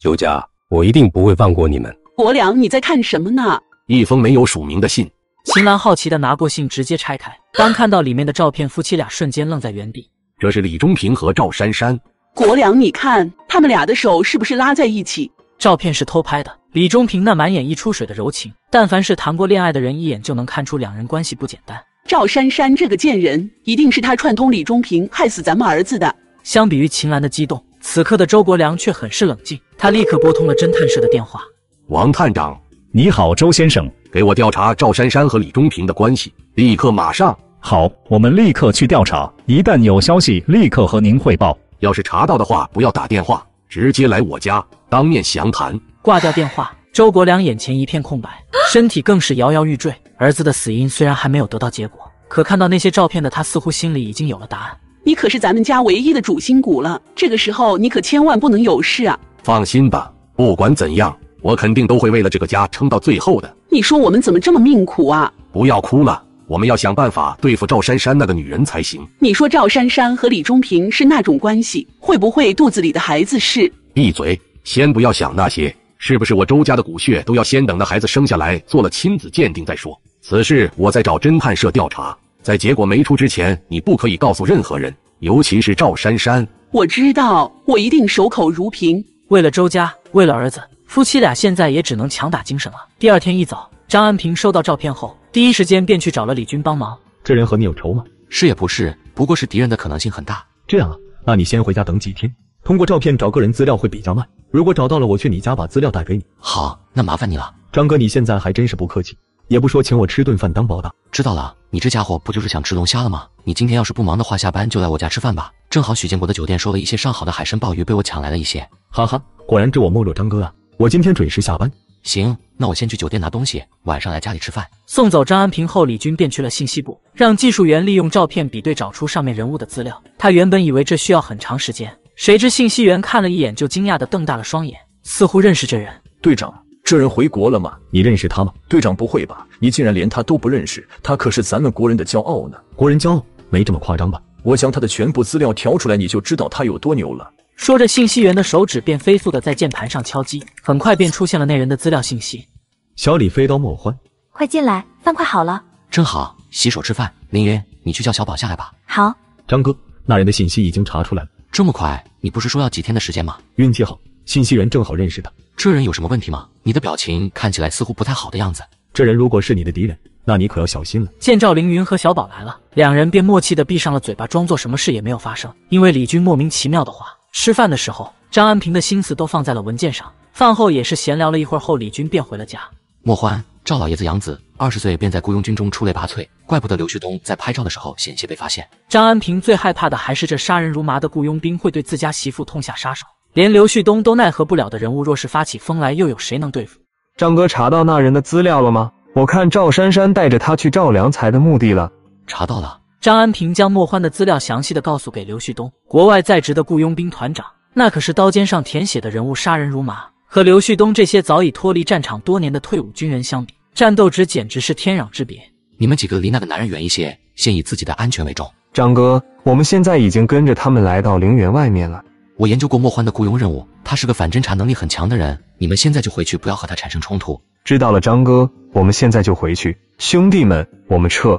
酒家，我一定不会放过你们！国良，你在看什么呢？一封没有署名的信。秦岚好奇的拿过信，直接拆开。当看到里面的照片，夫妻俩瞬间愣在原地。这是李忠平和赵珊珊。国良，你看，他们俩的手是不是拉在一起？照片是偷拍的。李忠平那满眼溢出水的柔情，但凡是谈过恋爱的人，一眼就能看出两人关系不简单。赵珊珊这个贱人，一定是他串通李忠平害死咱们儿子的。相比于秦岚的激动。此刻的周国良却很是冷静，他立刻拨通了侦探社的电话：“王探长，你好，周先生，给我调查赵珊珊和李忠平的关系，立刻马上。”“好，我们立刻去调查，一旦有消息立刻和您汇报。要是查到的话，不要打电话，直接来我家当面详谈。”挂掉电话，周国良眼前一片空白，身体更是摇摇欲坠。儿子的死因虽然还没有得到结果，可看到那些照片的他，似乎心里已经有了答案。你可是咱们家唯一的主心骨了，这个时候你可千万不能有事啊！放心吧，不管怎样，我肯定都会为了这个家撑到最后的。你说我们怎么这么命苦啊？不要哭了，我们要想办法对付赵珊珊那个女人才行。你说赵珊珊和李忠平是那种关系，会不会肚子里的孩子是？闭嘴，先不要想那些，是不是我周家的骨血都要先等那孩子生下来做了亲子鉴定再说？此事我在找侦探社调查。在结果没出之前，你不可以告诉任何人，尤其是赵珊珊。我知道，我一定守口如瓶。为了周家，为了儿子，夫妻俩现在也只能强打精神了。第二天一早，张安平收到照片后，第一时间便去找了李军帮忙。这人和你有仇吗？是也不是，不过是敌人的可能性很大。这样啊，那你先回家等几天。通过照片找个人资料会比较慢，如果找到了，我去你家把资料带给你。好，那麻烦你了，张哥，你现在还真是不客气。也不说请我吃顿饭当报答，知道了。你这家伙不就是想吃龙虾了吗？你今天要是不忙的话，下班就来我家吃饭吧。正好许建国的酒店收了一些上好的海参鲍鱼，被我抢来了一些。哈哈，果然知我莫若张哥啊！我今天准时下班。行，那我先去酒店拿东西，晚上来家里吃饭。送走张安平后，李军便去了信息部，让技术员利用照片比对找出上面人物的资料。他原本以为这需要很长时间，谁知信息员看了一眼就惊讶的瞪大了双眼，似乎认识这人。队长。这人回国了吗？你认识他吗？队长，不会吧？你竟然连他都不认识？他可是咱们国人的骄傲呢！国人骄傲？没这么夸张吧？我将他的全部资料调出来，你就知道他有多牛了。说着，信息员的手指便飞速的在键盘上敲击，很快便出现了那人的资料信息。小李飞刀莫欢，快进来，饭快好了。真好，洗手吃饭。凌云，你去叫小宝下来吧。好。张哥，那人的信息已经查出来了。这么快？你不是说要几天的时间吗？运气好，信息员正好认识他。这人有什么问题吗？你的表情看起来似乎不太好的样子。这人如果是你的敌人，那你可要小心了。见赵凌云和小宝来了，两人便默契地闭上了嘴巴，装作什么事也没有发生。因为李军莫名其妙的话。吃饭的时候，张安平的心思都放在了文件上。饭后也是闲聊了一会儿后，李军便回了家。莫欢，赵老爷子养子，二十岁便在雇佣军中出类拔萃，怪不得刘旭东在拍照的时候险些被发现。张安平最害怕的还是这杀人如麻的雇佣兵会对自家媳妇痛下杀手。连刘旭东都奈何不了的人物，若是发起疯来，又有谁能对付？张哥查到那人的资料了吗？我看赵珊珊带着他去赵良才的墓地了。查到了。张安平将莫欢的资料详细的告诉给刘旭东。国外在职的雇佣兵团长，那可是刀尖上舔血的人物，杀人如麻。和刘旭东这些早已脱离战场多年的退伍军人相比，战斗值简直是天壤之别。你们几个离那个男人远一些，先以自己的安全为重。张哥，我们现在已经跟着他们来到陵园外面了。我研究过莫欢的雇佣任务，他是个反侦查能力很强的人。你们现在就回去，不要和他产生冲突。知道了，张哥，我们现在就回去。兄弟们，我们撤。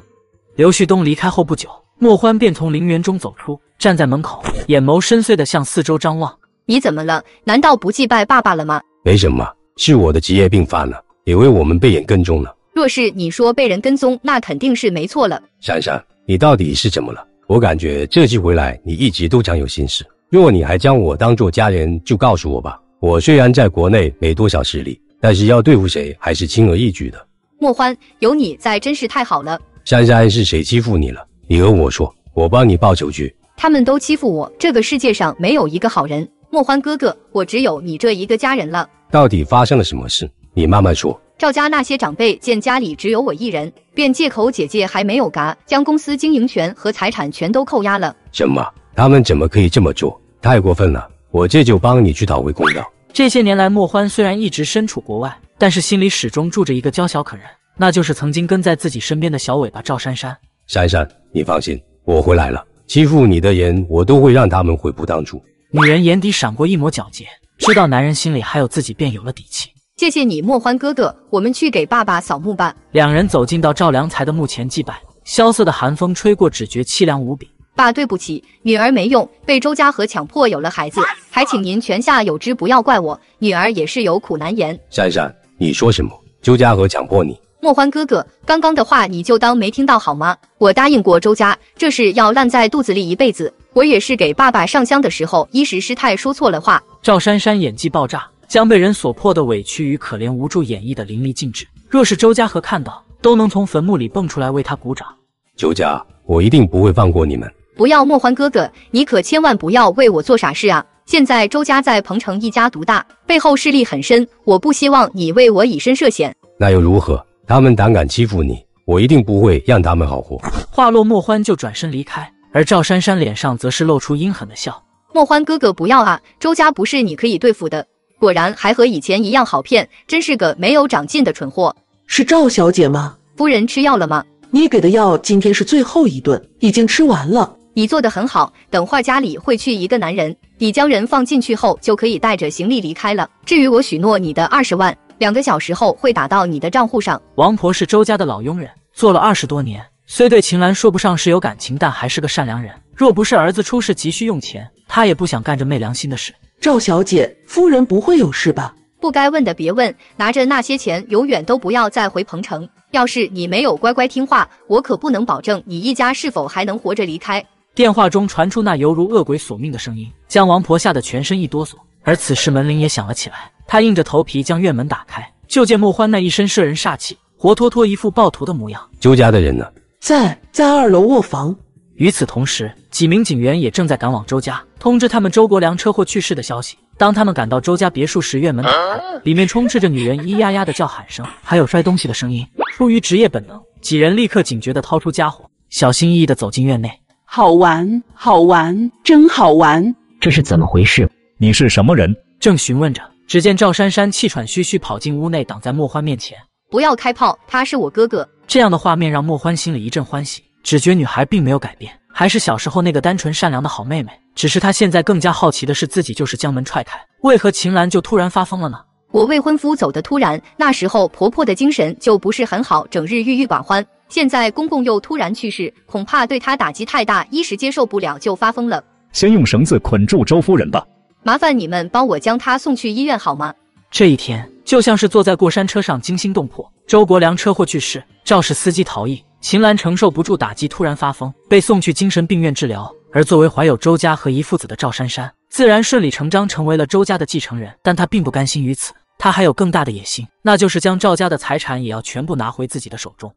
刘旭东离开后不久，莫欢便从陵园中走出，站在门口，眼眸深邃的向四周张望。你怎么了？难道不祭拜爸爸了吗？没什么，是我的职业病犯了，以为我们被人跟踪了。若是你说被人跟踪，那肯定是没错了。珊珊，你到底是怎么了？我感觉这次回来，你一直都长有心事。若你还将我当做家人，就告诉我吧。我虽然在国内没多少势力，但是要对付谁还是轻而易举的。莫欢，有你在真是太好了。珊珊是谁欺负你了？你跟我说，我帮你报仇去。他们都欺负我，这个世界上没有一个好人。莫欢哥哥，我只有你这一个家人了。到底发生了什么事？你慢慢说。赵家那些长辈见家里只有我一人，便借口姐姐还没有嘎，将公司经营权和财产全都扣押了。什么？他们怎么可以这么做？太过分了！我这就帮你去讨回公道。这些年来，莫欢虽然一直身处国外，但是心里始终住着一个娇小可人，那就是曾经跟在自己身边的小尾巴赵珊珊。珊珊，你放心，我回来了，欺负你的人，我都会让他们悔不当初。女人眼底闪过一抹皎洁，知道男人心里还有自己，便有了底气。谢谢你，莫欢哥哥，我们去给爸爸扫墓吧。两人走进到赵良才的墓前祭拜，萧瑟的寒风吹过，只觉凄凉无比。爸，对不起，女儿没用，被周家和强迫有了孩子，还请您泉下有知，不要怪我。女儿也是有苦难言。珊珊，你说什么？周家和强迫你？莫欢哥哥，刚刚的话你就当没听到好吗？我答应过周家，这事要烂在肚子里一辈子。我也是给爸爸上香的时候一时失态说错了话。赵珊珊演技爆炸，将被人所迫的委屈与可怜无助演绎的淋漓尽致。若是周家和看到，都能从坟墓里蹦出来为他鼓掌。周家，我一定不会放过你们。不要莫欢哥哥，你可千万不要为我做傻事啊！现在周家在彭城一家独大，背后势力很深，我不希望你为我以身涉险。那又如何？他们胆敢欺负你，我一定不会让他们好过。话落，莫欢就转身离开，而赵珊珊脸上则是露出阴狠的笑。莫欢哥哥，不要啊！周家不是你可以对付的，果然还和以前一样好骗，真是个没有长进的蠢货。是赵小姐吗？夫人吃药了吗？你给的药今天是最后一顿，已经吃完了。你做的很好，等会儿家里会去一个男人，你将人放进去后，就可以带着行李离开了。至于我许诺你的二十万，两个小时后会打到你的账户上。王婆是周家的老佣人，做了二十多年，虽对秦岚说不上是有感情，但还是个善良人。若不是儿子出事急需用钱，她也不想干这昧良心的事。赵小姐，夫人不会有事吧？不该问的别问，拿着那些钱，永远都不要再回彭城。要是你没有乖乖听话，我可不能保证你一家是否还能活着离开。电话中传出那犹如恶鬼索命的声音，将王婆吓得全身一哆嗦。而此时门铃也响了起来，她硬着头皮将院门打开，就见莫欢那一身摄人煞气，活脱脱一副暴徒的模样。周家的人呢？在在二楼卧房。与此同时，几名警员也正在赶往周家，通知他们周国良车祸去世的消息。当他们赶到周家别墅时，院门打开，里面充斥着女人咿呀呀的叫喊声，还有摔东西的声音。出于职业本能，几人立刻警觉的掏出家伙，小心翼翼的走进院内。好玩，好玩，真好玩！这是怎么回事？你是什么人？正询问着，只见赵珊珊气喘吁吁跑进屋内，挡在莫欢面前：“不要开炮，他是我哥哥。”这样的画面让莫欢心里一阵欢喜，只觉女孩并没有改变，还是小时候那个单纯善良的好妹妹。只是她现在更加好奇的是，自己就是将门踹开，为何秦岚就突然发疯了呢？我未婚夫走的突然，那时候婆婆的精神就不是很好，整日郁郁寡欢。现在公公又突然去世，恐怕对他打击太大，一时接受不了就发疯了。先用绳子捆住周夫人吧，麻烦你们帮我将她送去医院好吗？这一天就像是坐在过山车上，惊心动魄。周国良车祸去世，肇事司机逃逸，秦岚承受不住打击，突然发疯，被送去精神病院治疗。而作为怀有周家和姨父子的赵珊珊，自然顺理成章成为了周家的继承人。但她并不甘心于此，她还有更大的野心，那就是将赵家的财产也要全部拿回自己的手中。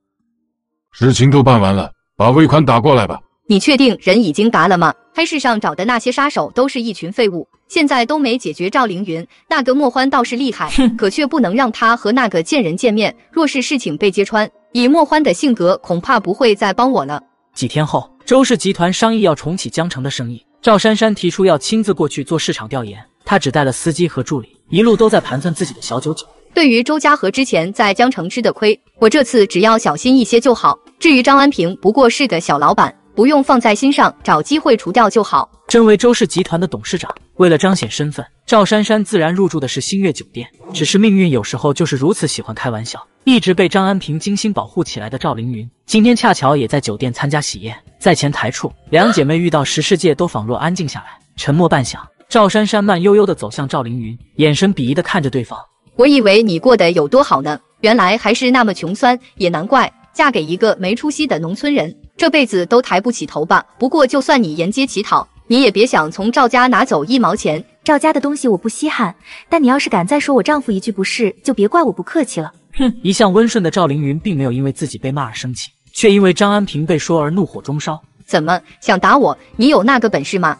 事情都办完了，把尾款打过来吧。你确定人已经达了吗？黑市上找的那些杀手都是一群废物，现在都没解决赵凌云。那个莫欢倒是厉害，可却不能让他和那个贱人见面。若是事情被揭穿，以莫欢的性格，恐怕不会再帮我了。几天后，周氏集团商议要重启江城的生意，赵珊珊提出要亲自过去做市场调研，她只带了司机和助理，一路都在盘算自己的小九九。对于周家和之前在江城吃的亏，我这次只要小心一些就好。至于张安平，不过是个小老板，不用放在心上，找机会除掉就好。身为周氏集团的董事长，为了彰显身份，赵珊珊自然入住的是星月酒店。只是命运有时候就是如此喜欢开玩笑，一直被张安平精心保护起来的赵凌云，今天恰巧也在酒店参加喜宴。在前台处，两姐妹遇到时，世界都仿若安静下来，沉默半晌。赵珊珊慢悠悠的走向赵凌云，眼神鄙夷的看着对方：“我以为你过得有多好呢，原来还是那么穷酸，也难怪。”嫁给一个没出息的农村人，这辈子都抬不起头吧。不过就算你沿街乞讨，你也别想从赵家拿走一毛钱。赵家的东西我不稀罕，但你要是敢再说我丈夫一句不是，就别怪我不客气了。哼！一向温顺的赵凌云并没有因为自己被骂而生气，却因为张安平被说而怒火中烧。怎么想打我？你有那个本事吗？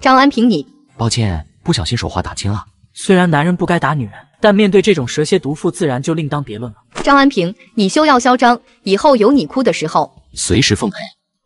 张安平，你抱歉，不小心手滑打轻了。虽然男人不该打女人。但面对这种蛇蝎毒妇，自然就另当别论了。张安平，你休要嚣张，以后有你哭的时候。随时奉陪。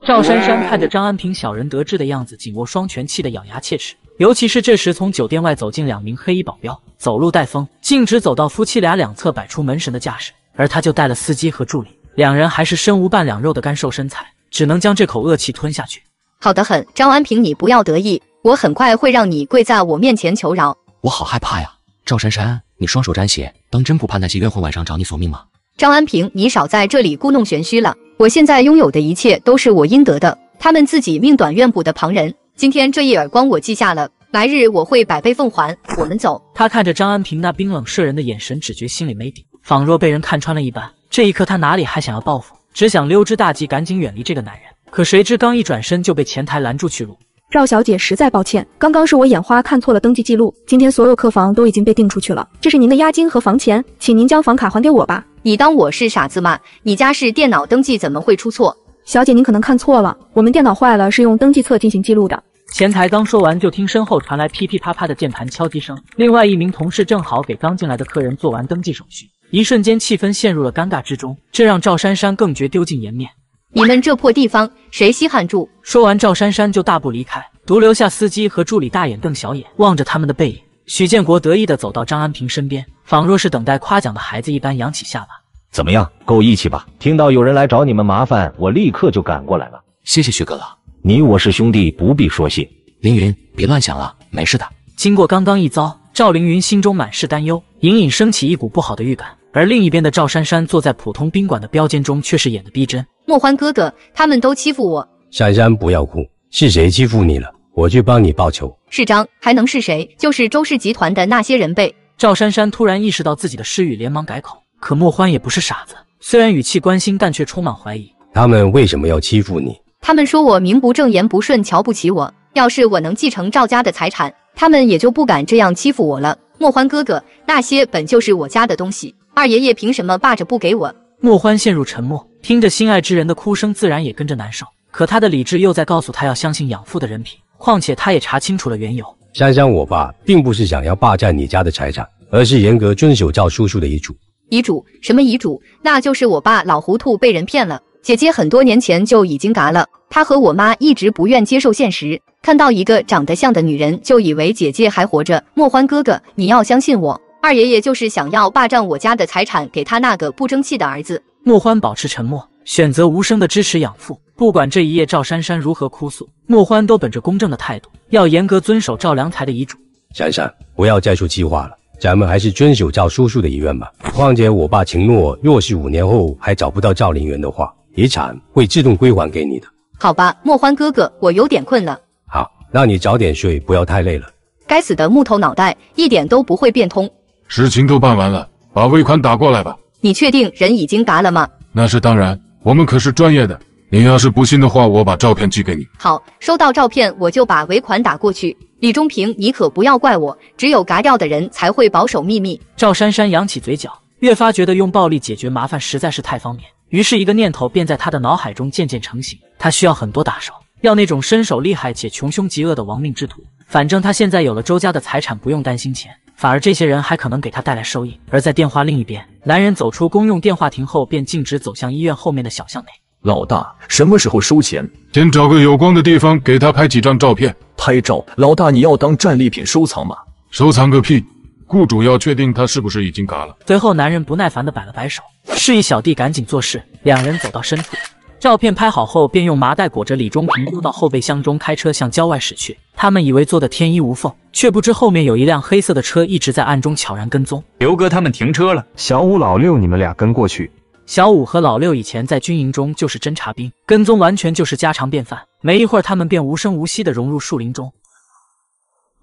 赵珊珊看着张安平小人得志的样子，紧握双拳，气得咬牙切齿。尤其是这时，从酒店外走进两名黑衣保镖，走路带风，径直走到夫妻俩两侧，摆出门神的架势。而他就带了司机和助理，两人还是身无半两肉的干瘦身材，只能将这口恶气吞下去。好的很，张安平，你不要得意，我很快会让你跪在我面前求饶。我好害怕呀。赵珊珊，你双手沾血，当真不怕那些冤魂晚上找你索命吗？张安平，你少在这里故弄玄虚了。我现在拥有的一切都是我应得的，他们自己命短怨补的旁人，今天这一耳光我记下了，来日我会百倍奉还。我们走。他看着张安平那冰冷摄人的眼神，只觉心里没底，仿若被人看穿了一般。这一刻，他哪里还想要报复，只想溜之大吉，赶紧远离这个男人。可谁知刚一转身，就被前台拦住去路。赵小姐，实在抱歉，刚刚是我眼花看错了登记记录。今天所有客房都已经被订出去了，这是您的押金和房钱，请您将房卡还给我吧。你当我是傻子吗？你家是电脑登记，怎么会出错？小姐，您可能看错了，我们电脑坏了，是用登记册进行记录的。前台刚说完，就听身后传来噼噼啪啪的键盘敲击声。另外一名同事正好给刚进来的客人做完登记手续，一瞬间气氛陷入了尴尬之中，这让赵珊珊更觉丢尽颜面。你们这破地方，谁稀罕住？说完，赵珊珊就大步离开，独留下司机和助理大眼瞪小眼，望着他们的背影。许建国得意地走到张安平身边，仿若是等待夸奖的孩子一般，扬起下巴：“怎么样，够义气吧？”听到有人来找你们麻烦，我立刻就赶过来了。谢谢徐哥哥，你我是兄弟，不必说谢。凌云，别乱想了，没事的。经过刚刚一遭，赵凌云心中满是担忧，隐隐升起一股不好的预感。而另一边的赵珊珊坐在普通宾馆的标间中，却是演的逼真。莫欢哥哥，他们都欺负我。珊珊，不要哭，是谁欺负你了？我去帮你报仇。是张，还能是谁？就是周氏集团的那些人呗。赵珊珊突然意识到自己的失语，连忙改口。可莫欢也不是傻子，虽然语气关心，但却充满怀疑。他们为什么要欺负你？他们说我名不正言不顺，瞧不起我。要是我能继承赵家的财产，他们也就不敢这样欺负我了。莫欢哥哥，那些本就是我家的东西。二爷爷凭什么霸着不给我？莫欢陷入沉默，听着心爱之人的哭声，自然也跟着难受。可他的理智又在告诉他要相信养父的人品。况且他也查清楚了缘由。珊珊，我爸并不是想要霸占你家的财产，而是严格遵守赵叔叔的遗嘱。遗嘱？什么遗嘱？那就是我爸老糊涂被人骗了。姐姐很多年前就已经嘎了。他和我妈一直不愿接受现实，看到一个长得像的女人，就以为姐姐还活着。莫欢哥哥，你要相信我。二爷爷就是想要霸占我家的财产，给他那个不争气的儿子。莫欢保持沉默，选择无声的支持养父。不管这一夜赵珊珊如何哭诉，莫欢都本着公正的态度，要严格遵守赵良才的遗嘱。珊珊，不要再说气话了，咱们还是遵守赵叔叔的遗愿吧。况且我爸秦诺，若是五年后还找不到赵林元的话，遗产会自动归还给你的。好吧，莫欢哥哥，我有点困了。好，那你早点睡，不要太累了。该死的木头脑袋，一点都不会变通。事情都办完了，把尾款打过来吧。你确定人已经嘎了吗？那是当然，我们可是专业的。你要是不信的话，我把照片寄给你。好，收到照片我就把尾款打过去。李忠平，你可不要怪我，只有嘎掉的人才会保守秘密。赵珊珊扬起嘴角，越发觉得用暴力解决麻烦实在是太方便。于是，一个念头便在他的脑海中渐渐成型。他需要很多打手，要那种身手厉害且穷凶极恶的亡命之徒。反正他现在有了周家的财产，不用担心钱。反而，这些人还可能给他带来收益。而在电话另一边，男人走出公用电话亭后，便径直走向医院后面的小巷内。老大，什么时候收钱？先找个有光的地方给他拍几张照片。拍照？老大，你要当战利品收藏吗？收藏个屁！雇主要确定他是不是已经嘎了。随后，男人不耐烦的摆了摆手，示意小弟赶紧做事。两人走到深处。照片拍好后，便用麻袋裹着李忠平，丢到后备箱中，开车向郊外驶去。他们以为做的天衣无缝，却不知后面有一辆黑色的车一直在暗中悄然跟踪。刘哥，他们停车了，小五、老六，你们俩跟过去。小五和老六以前在军营中就是侦察兵，跟踪完全就是家常便饭。没一会儿，他们便无声无息的融入树林中。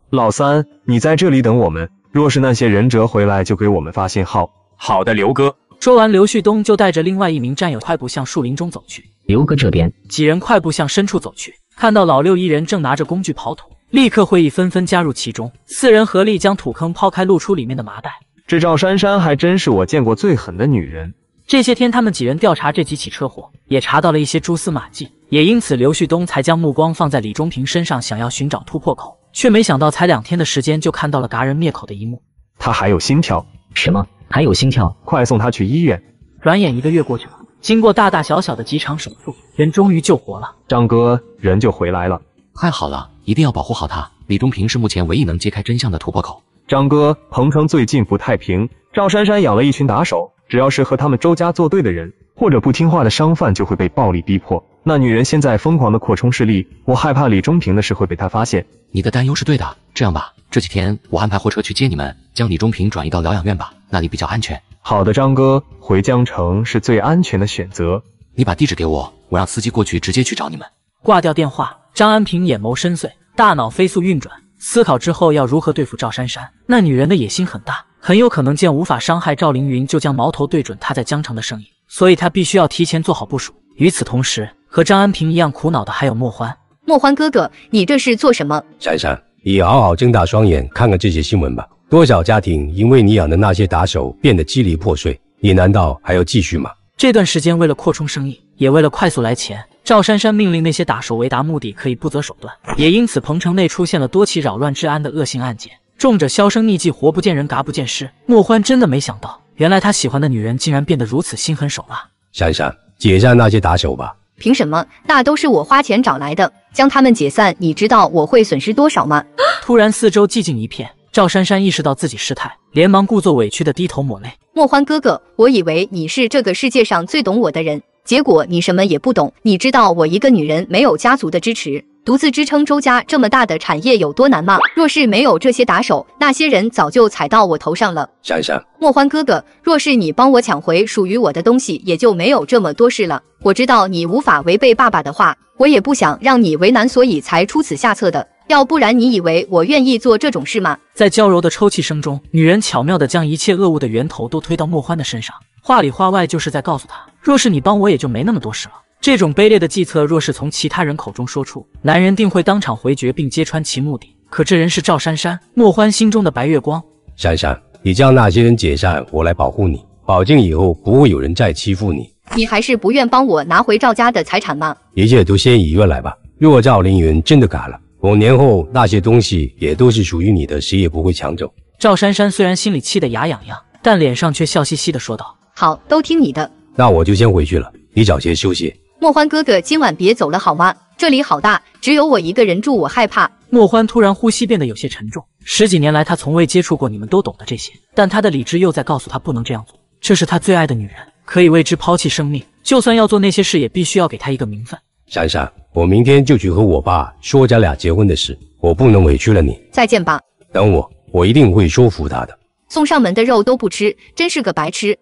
老三，你在这里等我们，若是那些忍者回来，就给我们发信号。好的，刘哥。说完，刘旭东就带着另外一名战友快步向树林中走去。刘哥这边，几人快步向深处走去，看到老六一人正拿着工具刨土，立刻会议纷纷加入其中。四人合力将土坑抛开，露出里面的麻袋。这赵珊珊还真是我见过最狠的女人。这些天，他们几人调查这几起车祸，也查到了一些蛛丝马迹，也因此刘旭东才将目光放在李忠平身上，想要寻找突破口，却没想到才两天的时间，就看到了嘎人灭口的一幕。他还有心跳？什么？还有心跳，快送他去医院。转眼一个月过去了，经过大大小小的几场手术，人终于救活了。张哥，人就回来了，太好了！一定要保护好他。李忠平是目前唯一能揭开真相的突破口。张哥，彭城最近不太平，赵珊珊养了一群打手，只要是和他们周家作对的人，或者不听话的商贩，就会被暴力逼迫。那女人现在疯狂的扩充势力，我害怕李忠平的事会被她发现。你的担忧是对的，这样吧。这几天我安排货车去接你们，将李忠平转移到疗养院吧，那里比较安全。好的，张哥，回江城是最安全的选择。你把地址给我，我让司机过去，直接去找你们。挂掉电话，张安平眼眸深邃，大脑飞速运转，思考之后要如何对付赵珊珊。那女人的野心很大，很有可能见无法伤害赵凌云，就将矛头对准他在江城的生意，所以他必须要提前做好部署。与此同时，和张安平一样苦恼的还有莫欢。莫欢哥哥，你这是做什么？珊珊。你好好睁大双眼看看这些新闻吧！多少家庭因为你养的那些打手变得支离破碎，你难道还要继续吗？这段时间为了扩充生意，也为了快速来钱，赵珊珊命令那些打手为达目的可以不择手段。也因此，彭城内出现了多起扰乱治安的恶性案件，重者销声匿迹，活不见人，嘎不见尸。莫欢真的没想到，原来他喜欢的女人竟然变得如此心狠手辣。珊珊，解散那些打手吧。凭什么？那都是我花钱找来的，将他们解散，你知道我会损失多少吗？突然，四周寂静一片，赵珊珊意识到自己失态，连忙故作委屈的低头抹泪。莫欢哥哥，我以为你是这个世界上最懂我的人，结果你什么也不懂。你知道我一个女人没有家族的支持。独自支撑周家这么大的产业有多难吗？若是没有这些打手，那些人早就踩到我头上了。想一想，莫欢哥哥，若是你帮我抢回属于我的东西，也就没有这么多事了。我知道你无法违背爸爸的话，我也不想让你为难，所以才出此下策的。要不然你以为我愿意做这种事吗？在娇柔的抽泣声中，女人巧妙地将一切恶物的源头都推到莫欢的身上，话里话外就是在告诉他，若是你帮我也就没那么多事了。这种卑劣的计策，若是从其他人口中说出，男人定会当场回绝并揭穿其目的。可这人是赵珊珊，莫欢心中的白月光。珊珊，你将那些人解散，我来保护你，保证以后不会有人再欺负你。你还是不愿帮我拿回赵家的财产吗？一切都先以愿来吧。若赵凌云真的改了，五年后那些东西也都是属于你的，谁也不会抢走。赵珊珊虽然心里气得牙痒痒，但脸上却笑嘻嘻的说道：“好，都听你的。那我就先回去了，你早些休息。”莫欢哥哥，今晚别走了好吗？这里好大，只有我一个人住，我害怕。莫欢突然呼吸变得有些沉重。十几年来，他从未接触过你们都懂得这些，但他的理智又在告诉他不能这样做。这是他最爱的女人，可以为之抛弃生命，就算要做那些事，也必须要给她一个名分。闪闪，我明天就去和我爸说咱俩结婚的事，我不能委屈了你。再见，吧。等我，我一定会说服他的。送上门的肉都不吃，真是个白痴。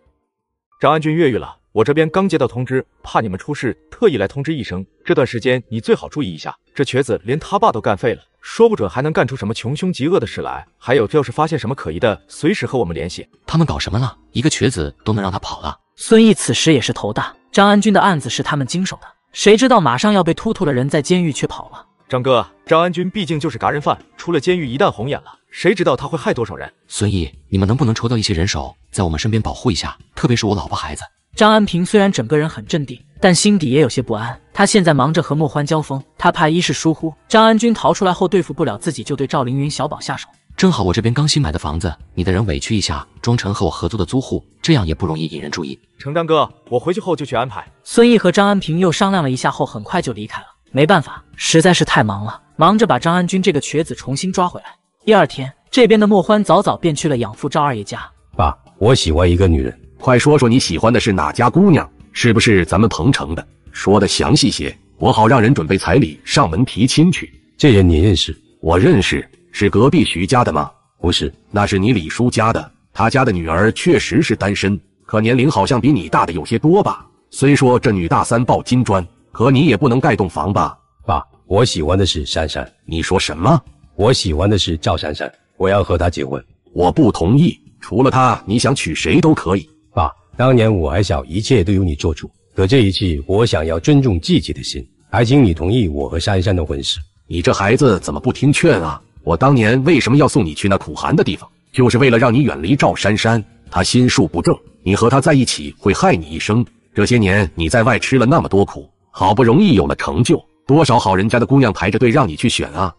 张安军越狱了。我这边刚接到通知，怕你们出事，特意来通知一声。这段时间你最好注意一下，这瘸子连他爸都干废了，说不准还能干出什么穷凶极恶的事来。还有，要是发现什么可疑的，随时和我们联系。他们搞什么了？一个瘸子都能让他跑了？孙毅此时也是头大。张安军的案子是他们经手的，谁知道马上要被突突的人在监狱却跑了。张哥，张安军毕竟就是嘎人犯，出了监狱一旦红眼了，谁知道他会害多少人？孙毅，你们能不能抽到一些人手，在我们身边保护一下，特别是我老婆孩子。张安平虽然整个人很镇定，但心底也有些不安。他现在忙着和莫欢交锋，他怕一是疏忽，张安军逃出来后对付不了自己，就对赵凌云、小宝下手。正好我这边刚新买的房子，你的人委屈一下，装成和我合租的租户，这样也不容易引人注意。程章哥，我回去后就去安排。孙毅和张安平又商量了一下后，很快就离开了。没办法，实在是太忙了，忙着把张安军这个瘸子重新抓回来。第二天，这边的莫欢早早便去了养父赵二爷家。爸，我喜欢一个女人。快说说你喜欢的是哪家姑娘？是不是咱们彭城的？说的详细些，我好让人准备彩礼上门提亲去。这人你认识？我认识，是隔壁徐家的吗？不是，那是你李叔家的。他家的女儿确实是单身，可年龄好像比你大的有些多吧？虽说这女大三抱金砖，可你也不能盖栋房吧？爸，我喜欢的是珊珊。你说什么？我喜欢的是赵珊珊，我要和她结婚。我不同意，除了她，你想娶谁都可以。爸，当年我还小，一切都由你做主。可这一次，我想要尊重自己的心，还请你同意我和珊珊的婚事。你这孩子怎么不听劝啊？我当年为什么要送你去那苦寒的地方，就是为了让你远离赵珊珊。她心术不正，你和她在一起会害你一生。这些年你在外吃了那么多苦，好不容易有了成就，多少好人家的姑娘排着队让你去选啊！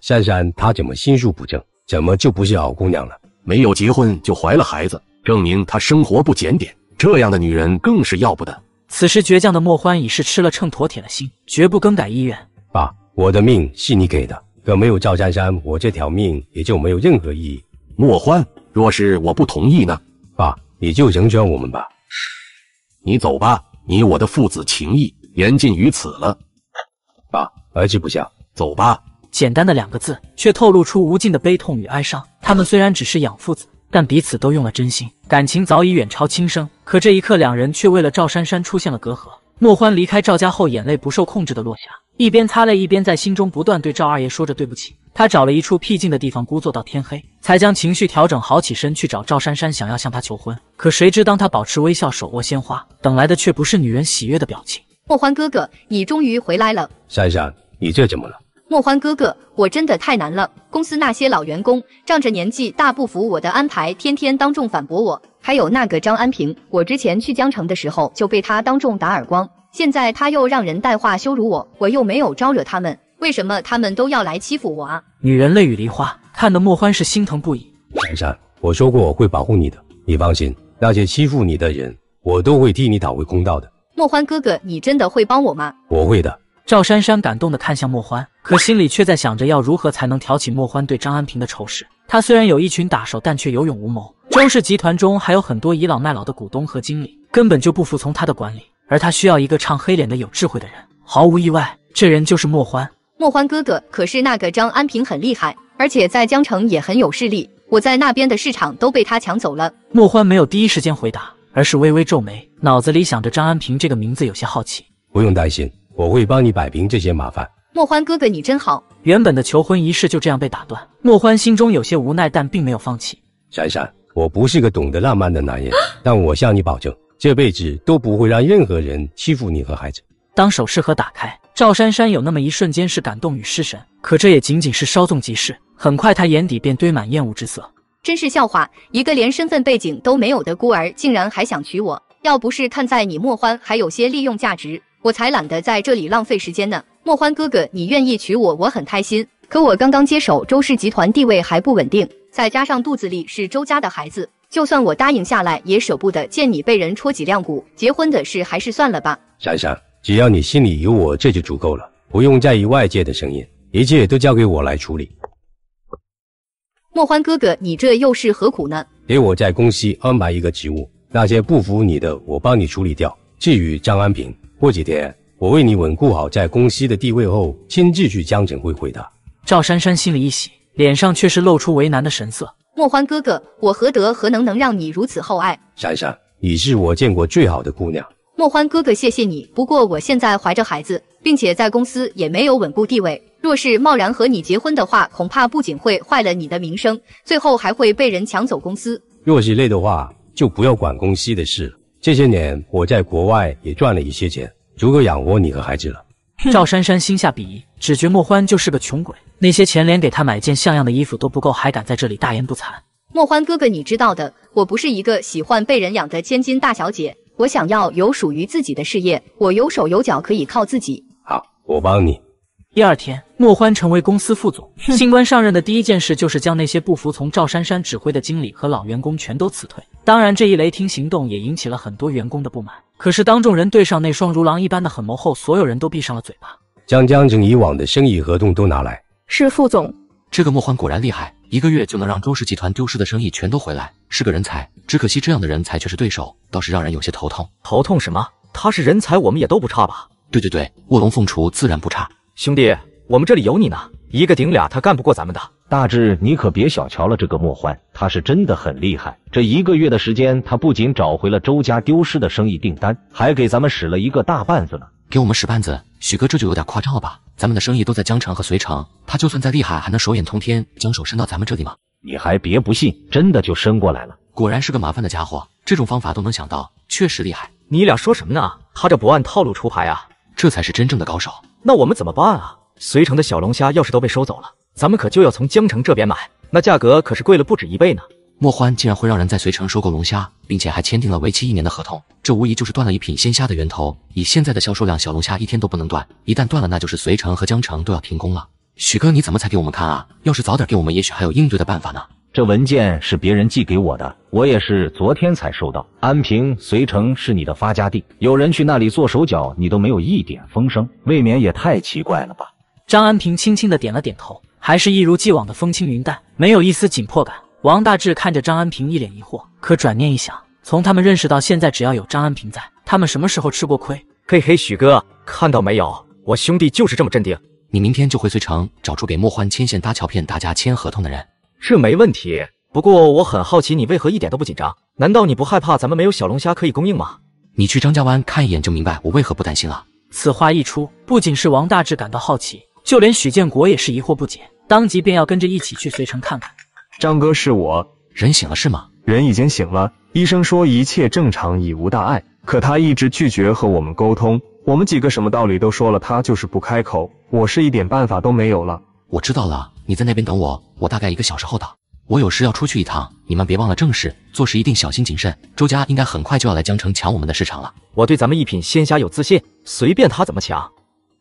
珊珊她怎么心术不正？怎么就不是好姑娘了？没有结婚就怀了孩子。证明他生活不检点，这样的女人更是要不得。此时，倔强的莫欢已是吃了秤砣铁了心，绝不更改意愿。爸，我的命是你给的，可没有赵珊珊，我这条命也就没有任何意义。莫欢，若是我不同意呢？爸，你就成全我们吧。你走吧，你我的父子情谊，言尽于此了。爸，儿家不想走吧。简单的两个字，却透露出无尽的悲痛与哀伤。他们虽然只是养父子。但彼此都用了真心，感情早已远超亲生。可这一刻，两人却为了赵珊珊出现了隔阂。莫欢离开赵家后，眼泪不受控制的落下，一边擦泪，一边在心中不断对赵二爷说着对不起。他找了一处僻静的地方，孤坐到天黑，才将情绪调整好，起身去找赵珊珊，想要向她求婚。可谁知，当他保持微笑，手握鲜花，等来的却不是女人喜悦的表情。莫欢哥哥，你终于回来了。珊珊，你这怎么了？莫欢哥哥，我真的太难了。公司那些老员工仗着年纪大不服我的安排，天天当众反驳我。还有那个张安平，我之前去江城的时候就被他当众打耳光，现在他又让人带话羞辱我，我又没有招惹他们，为什么他们都要来欺负我啊？女人泪雨梨花，看得莫欢是心疼不已。珊珊，我说过我会保护你的，你放心，那些欺负你的人，我都会替你讨回公道的。莫欢哥哥，你真的会帮我吗？我会的。赵珊珊感动地看向莫欢，可心里却在想着要如何才能挑起莫欢对张安平的仇视。他虽然有一群打手，但却有勇无谋。周氏集团中还有很多倚老卖老的股东和经理，根本就不服从他的管理。而他需要一个唱黑脸的有智慧的人。毫无意外，这人就是莫欢。莫欢哥哥，可是那个张安平很厉害，而且在江城也很有势力，我在那边的市场都被他抢走了。莫欢没有第一时间回答，而是微微皱眉，脑子里想着张安平这个名字，有些好奇。不用担心。我会帮你摆平这些麻烦，莫欢哥哥，你真好。原本的求婚仪式就这样被打断，莫欢心中有些无奈，但并没有放弃。珊珊，我不是个懂得浪漫的男人，但我向你保证，这辈子都不会让任何人欺负你和孩子。当首饰盒打开，赵珊珊有那么一瞬间是感动与失神，可这也仅仅是稍纵即逝。很快，她眼底便堆满厌恶之色。真是笑话，一个连身份背景都没有的孤儿，竟然还想娶我？要不是看在你莫欢还有些利用价值。我才懒得在这里浪费时间呢，莫欢哥哥，你愿意娶我，我很开心。可我刚刚接手周氏集团，地位还不稳定，再加上肚子里是周家的孩子，就算我答应下来，也舍不得见你被人戳脊梁骨。结婚的事还是算了吧。闪闪，只要你心里有我，这就足够了，不用在意外界的声音，一切都交给我来处理。莫欢哥哥，你这又是何苦呢？给我在公司安排一个职务，那些不服你的，我帮你处理掉。至于张安平。过几天，我为你稳固好在公司的地位后，亲自去江城会会他。赵珊珊心里一喜，脸上却是露出为难的神色。莫欢哥哥，我何德何能，能让你如此厚爱？珊珊，你是我见过最好的姑娘。莫欢哥哥，谢谢你。不过我现在怀着孩子，并且在公司也没有稳固地位。若是贸然和你结婚的话，恐怕不仅会坏了你的名声，最后还会被人抢走公司。若是累的话，就不要管公司的事了。这些年我在国外也赚了一些钱，足够养活你和孩子了。赵珊珊心下鄙夷，只觉莫欢就是个穷鬼，那些钱连给他买件像样的衣服都不够，还敢在这里大言不惭。莫欢哥哥，你知道的，我不是一个喜欢被人养的千金大小姐，我想要有属于自己的事业，我有手有脚，可以靠自己。好，我帮你。第二天，莫欢成为公司副总。新官上任的第一件事就是将那些不服从赵珊珊指挥的经理和老员工全都辞退。当然，这一雷霆行动也引起了很多员工的不满。可是当众人对上那双如狼一般的狠眸后，所有人都闭上了嘴巴。将江军以往的生意合同都拿来。是副总，这个莫欢果然厉害，一个月就能让周氏集团丢失的生意全都回来，是个人才。只可惜这样的人才却是对手，倒是让人有些头痛。头痛什么？他是人才，我们也都不差吧？对对对，卧龙凤雏自然不差。兄弟，我们这里有你呢，一个顶俩，他干不过咱们的。大志，你可别小瞧了这个莫欢，他是真的很厉害。这一个月的时间，他不仅找回了周家丢失的生意订单，还给咱们使了一个大绊子呢。给我们使绊子，许哥这就有点夸张了吧？咱们的生意都在江城和随城，他就算再厉害，还能手眼通天，将手伸到咱们这里吗？你还别不信，真的就伸过来了。果然是个麻烦的家伙，这种方法都能想到，确实厉害。你俩说什么呢？他这不按套路出牌啊，这才是真正的高手。那我们怎么办啊？随城的小龙虾要是都被收走了，咱们可就要从江城这边买，那价格可是贵了不止一倍呢。莫欢竟然会让人在随城收购龙虾，并且还签订了为期一年的合同，这无疑就是断了一品鲜虾的源头。以现在的销售量，小龙虾一天都不能断，一旦断了，那就是随城和江城都要停工了。许哥，你怎么才给我们看啊？要是早点给我们，也许还有应对的办法呢。这文件是别人寄给我的，我也是昨天才收到。安平、随城是你的发家地，有人去那里做手脚，你都没有一点风声，未免也太奇怪了吧？张安平轻轻的点了点头，还是一如既往的风轻云淡，没有一丝紧迫感。王大志看着张安平，一脸疑惑。可转念一想，从他们认识到现在，只要有张安平在，他们什么时候吃过亏？嘿嘿，许哥，看到没有，我兄弟就是这么镇定。你明天就回随城，找出给莫欢牵线搭桥、骗大家签合同的人。这没问题，不过我很好奇，你为何一点都不紧张？难道你不害怕咱们没有小龙虾可以供应吗？你去张家湾看一眼就明白我为何不担心了。此话一出，不仅是王大志感到好奇，就连许建国也是疑惑不解，当即便要跟着一起去随城看看。张哥是我人醒了是吗？人已经醒了，医生说一切正常，已无大碍。可他一直拒绝和我们沟通，我们几个什么道理都说了，他就是不开口。我是一点办法都没有了。我知道了。你在那边等我，我大概一个小时后到。我有事要出去一趟，你们别忘了正事，做事一定小心谨慎。周家应该很快就要来江城抢我们的市场了，我对咱们一品鲜虾有自信，随便他怎么抢。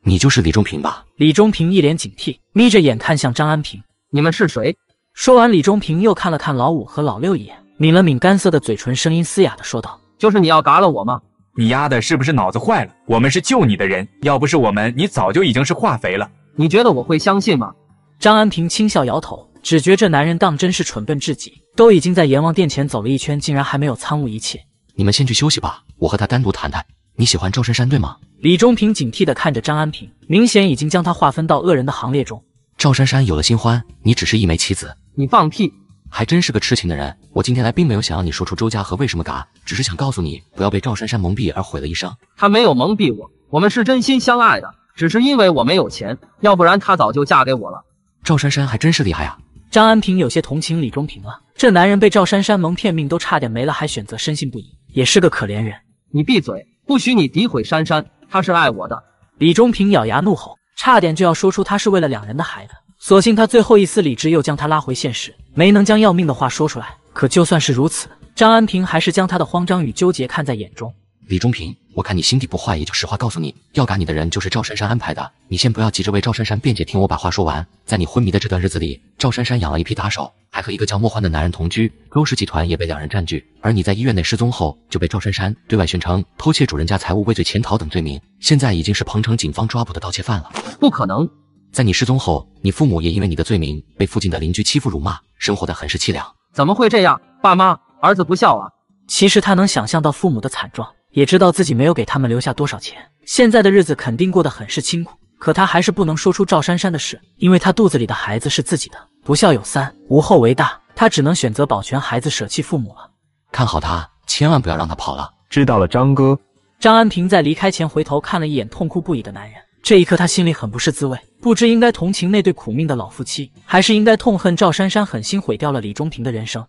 你就是李忠平吧？李忠平一脸警惕，眯着眼看向张安平：“你们是谁？”说完，李忠平又看了看老五和老六一眼，抿了抿干涩的嘴唇，声音嘶哑的说道：“就是你要嘎了我吗？你丫的是不是脑子坏了？我们是救你的人，要不是我们，你早就已经是化肥了。你觉得我会相信吗？”张安平轻笑，摇头，只觉这男人当真是蠢笨至极，都已经在阎王殿前走了一圈，竟然还没有参悟一切。你们先去休息吧，我和他单独谈谈。你喜欢赵珊珊对吗？李忠平警惕地看着张安平，明显已经将他划分到恶人的行列中。赵珊珊有了新欢，你只是一枚棋子。你放屁，还真是个痴情的人。我今天来并没有想要你说出周家和为什么嘎，只是想告诉你不要被赵珊珊蒙蔽而毁了一生。他没有蒙蔽我，我们是真心相爱的，只是因为我没有钱，要不然他早就嫁给我了。赵珊珊还真是厉害啊！张安平有些同情李忠平了，这男人被赵珊珊蒙骗命都差点没了，还选择深信不疑，也是个可怜人。你闭嘴，不许你诋毁珊珊，她是爱我的！李忠平咬牙怒吼，差点就要说出他是为了两人的孩子，所幸他最后一丝理智又将他拉回现实，没能将要命的话说出来。可就算是如此，张安平还是将他的慌张与纠结看在眼中。李忠平。我看你心地不坏，也就实话告诉你，要赶你的人就是赵珊珊安排的。你先不要急着为赵珊珊辩解，听我把话说完。在你昏迷的这段日子里，赵珊珊养了一批打手，还和一个叫莫欢的男人同居，周氏集团也被两人占据。而你在医院内失踪后，就被赵珊珊对外宣称偷窃主人家财物、畏罪潜逃等罪名，现在已经是彭城警方抓捕的盗窃犯了。不可能，在你失踪后，你父母也因为你的罪名被附近的邻居欺负辱骂，生活的很是凄凉。怎么会这样？爸妈，儿子不孝啊！其实他能想象到父母的惨状。也知道自己没有给他们留下多少钱，现在的日子肯定过得很是清苦。可他还是不能说出赵珊珊的事，因为他肚子里的孩子是自己的。不孝有三，无后为大，他只能选择保全孩子，舍弃父母了。看好他，千万不要让他跑了。知道了，张哥。张安平在离开前回头看了一眼，痛哭不已的男人。这一刻，他心里很不是滋味，不知应该同情那对苦命的老夫妻，还是应该痛恨赵珊珊狠心毁掉了李忠平的人生。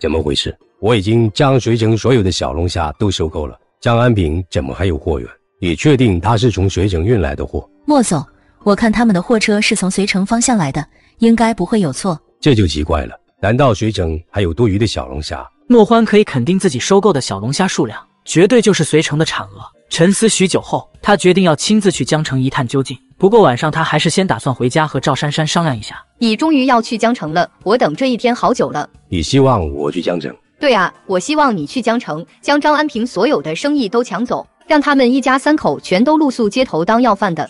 怎么回事？我已经将随城所有的小龙虾都收购了，张安平怎么还有货源？你确定他是从随城运来的货？莫总，我看他们的货车是从随城方向来的，应该不会有错。这就奇怪了，难道随城还有多余的小龙虾？莫欢可以肯定自己收购的小龙虾数量。绝对就是随城的产额。沉思许久后，他决定要亲自去江城一探究竟。不过晚上，他还是先打算回家和赵珊珊商量一下。你终于要去江城了，我等这一天好久了。你希望我去江城？对啊，我希望你去江城，将张安平所有的生意都抢走，让他们一家三口全都露宿街头当要饭的。